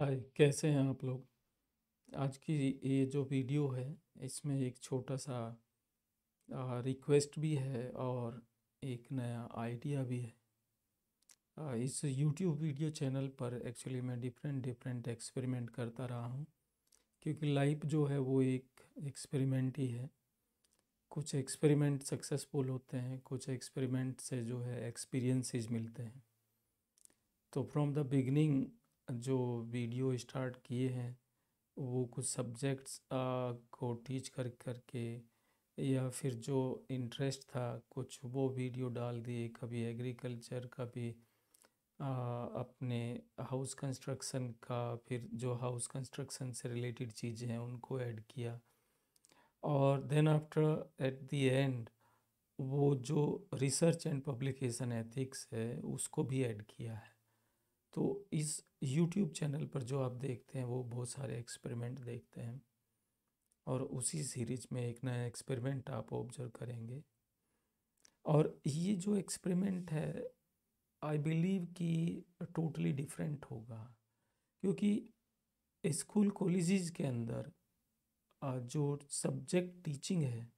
हाय कैसे हैं आप लोग आज की ये जो वीडियो है इसमें एक छोटा सा आ, रिक्वेस्ट भी है और एक नया आइडिया भी है आ, इस यूट्यूब वीडियो चैनल पर एक्चुअली मैं डिफरेंट डिफरेंट एक्सपेरिमेंट करता रहा हूँ क्योंकि लाइफ जो है वो एक एक्सपेरिमेंट ही है कुछ एक्सपेरिमेंट सक्सेसफुल होते हैं कुछ एक्सपेरिमेंट से जो है एक्सपीरियंसिस मिलते हैं तो फ्रॉम द बिगनिंग जो वीडियो स्टार्ट किए हैं वो कुछ सब्जेक्ट्स को टीच कर कर के या फिर जो इंटरेस्ट था कुछ वो वीडियो डाल दिए कभी एग्रीकल्चर कभी आ, अपने हाउस कंस्ट्रक्शन का फिर जो हाउस कंस्ट्रक्शन से रिलेटेड चीज़ें हैं उनको ऐड किया और then after at the end वो जो रिसर्च एंड पब्लिकेशन एथिक्स है उसको भी ऐड किया है तो इस यूट्यूब चैनल पर जो आप देखते हैं वो बहुत सारे एक्सपेरिमेंट देखते हैं और उसी सीरीज में एक नया एक्सपेरिमेंट आप ऑब्जर्व करेंगे और ये जो एक्सपेरिमेंट है आई बिलीव कि टोटली डिफरेंट होगा क्योंकि स्कूल कॉलेजेस के अंदर जो सब्जेक्ट टीचिंग है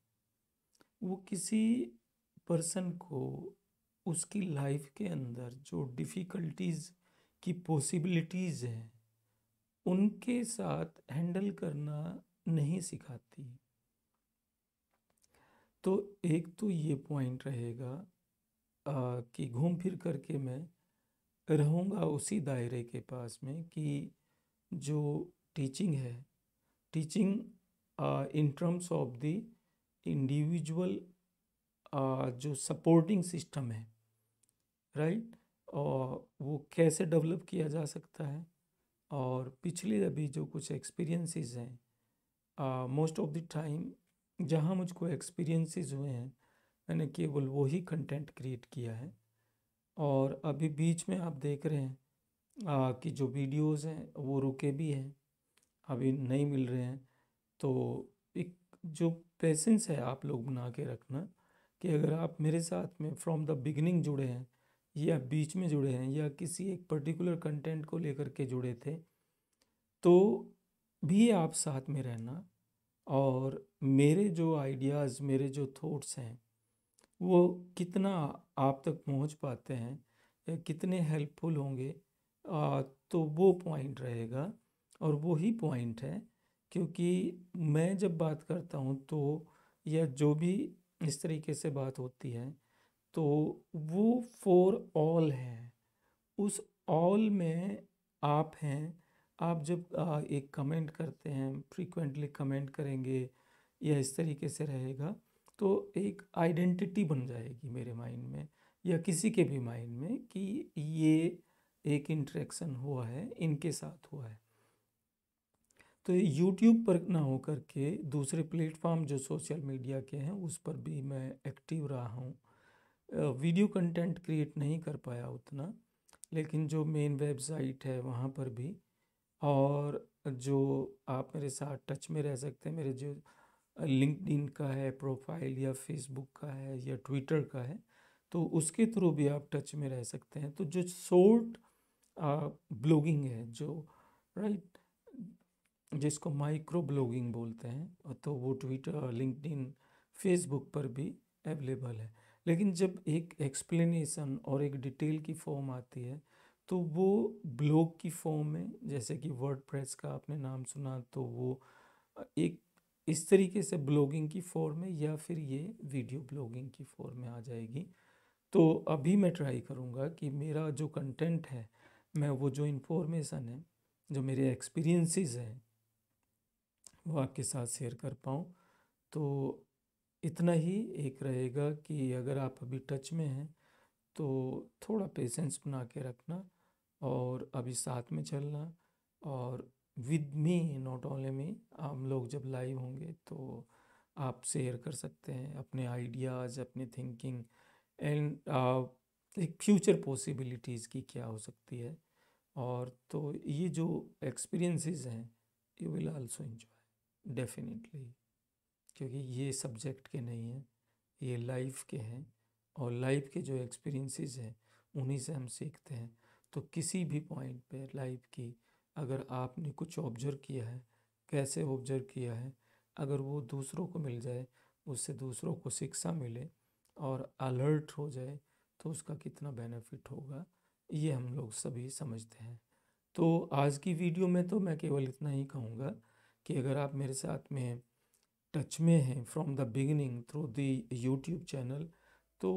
वो किसी पर्सन को उसकी लाइफ के अंदर जो डिफ़िकल्टीज़ की पॉसिबिलिटीज़ हैं उनके साथ हैंडल करना नहीं सिखाती तो एक तो ये पॉइंट रहेगा आ, कि घूम फिर करके मैं रहूँगा उसी दायरे के पास में कि जो टीचिंग है teaching in terms of the individual जो सपोर्टिंग सिस्टम है राइट right? और वो कैसे डेवलप किया जा सकता है और पिछली अभी जो कुछ एक्सपीरियंसेस हैं मोस्ट ऑफ द टाइम जहाँ मुझको एक्सपीरियंसेस हुए हैं मैंने केवल वही कंटेंट क्रिएट किया है और अभी बीच में आप देख रहे हैं आ, कि जो वीडियोस हैं वो रुके भी हैं अभी नहीं मिल रहे हैं तो एक जो पेशेंस है आप लोग बना के रखना कि अगर आप मेरे साथ में फ्रॉम द बिगनिंग जुड़े हैं या बीच में जुड़े हैं या किसी एक पर्टिकुलर कंटेंट को लेकर के जुड़े थे तो भी आप साथ में रहना और मेरे जो आइडियाज़ मेरे जो थॉट्स हैं वो कितना आप तक पहुंच पाते हैं या कितने हेल्पफुल होंगे आ, तो वो पॉइंट रहेगा और वो ही पॉइंट है क्योंकि मैं जब बात करता हूँ तो या जो भी इस तरीके से बात होती है तो वो फॉर ऑल है उस ऑल में आप हैं आप जब एक कमेंट करते हैं फ्रीक्वेंटली कमेंट करेंगे या इस तरीके से रहेगा तो एक आइडेंटिटी बन जाएगी मेरे माइंड में या किसी के भी माइंड में कि ये एक इंट्रैक्शन हुआ है इनके साथ हुआ है तो यूट्यूब पर ना हो करके दूसरे प्लेटफॉर्म जो सोशल मीडिया के हैं उस पर भी मैं एक्टिव रहा हूँ वीडियो कंटेंट क्रिएट नहीं कर पाया उतना लेकिन जो मेन वेबसाइट है वहाँ पर भी और जो आप मेरे साथ टच में रह सकते हैं मेरे जो लिंकड का है प्रोफाइल या फेसबुक का है या ट्विटर का है तो उसके थ्रू भी आप टच में रह सकते हैं तो जो शॉर्ट ब्लॉगिंग है जो राइट जिसको माइक्रो ब्लॉगिंग बोलते हैं तो वो ट्विटर लिंकड फेसबुक पर भी अवेलेबल है लेकिन जब एक एक्सप्लेनेशन और एक डिटेल की फॉर्म आती है तो वो ब्लॉग की फॉर्म में जैसे कि वर्ड प्रेस का आपने नाम सुना तो वो एक इस तरीके से ब्लॉगिंग की फॉर्म में या फिर ये वीडियो ब्लॉगिंग की फॉर्म में आ जाएगी तो अभी मैं ट्राई करूँगा कि मेरा जो कंटेंट है मैं वो जो इन्फॉर्मेशन है जो मेरे एक्सपीरियंसेस हैं वो आपके साथ शेयर कर पाऊँ तो इतना ही एक रहेगा कि अगर आप अभी टच में हैं तो थोड़ा पेशेंस बना के रखना और अभी साथ में चलना और with me not only me हम लोग जब लाइव होंगे तो आप शेयर कर सकते हैं अपने आइडियाज़ अपने थिंकिंग एंड एक फ्यूचर पॉसिबिलिटीज़ की क्या हो सकती है और तो ये जो एक्सपीरियंसेस हैं you will also enjoy definitely क्योंकि ये सब्जेक्ट के नहीं हैं ये लाइफ के हैं और लाइफ के जो एक्सपीरियंसेस हैं उन्हीं से हम सीखते हैं तो किसी भी पॉइंट पे लाइफ की अगर आपने कुछ ऑब्जर्व किया है कैसे ऑब्जर्व किया है अगर वो दूसरों को मिल जाए उससे दूसरों को शिक्षा मिले और अलर्ट हो जाए तो उसका कितना बेनिफिट होगा ये हम लोग सभी समझते हैं तो आज की वीडियो में तो मैं केवल इतना ही कहूँगा कि अगर आप मेरे साथ में टच में हैं from the beginning through the YouTube channel तो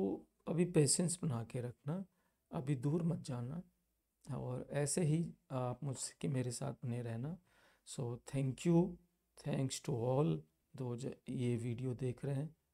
अभी पेशेंस बना के रखना अभी दूर मत जाना और ऐसे ही आप मुझसे मेरे साथ बने रहना so thank you thanks to all दो ये वीडियो देख रहे हैं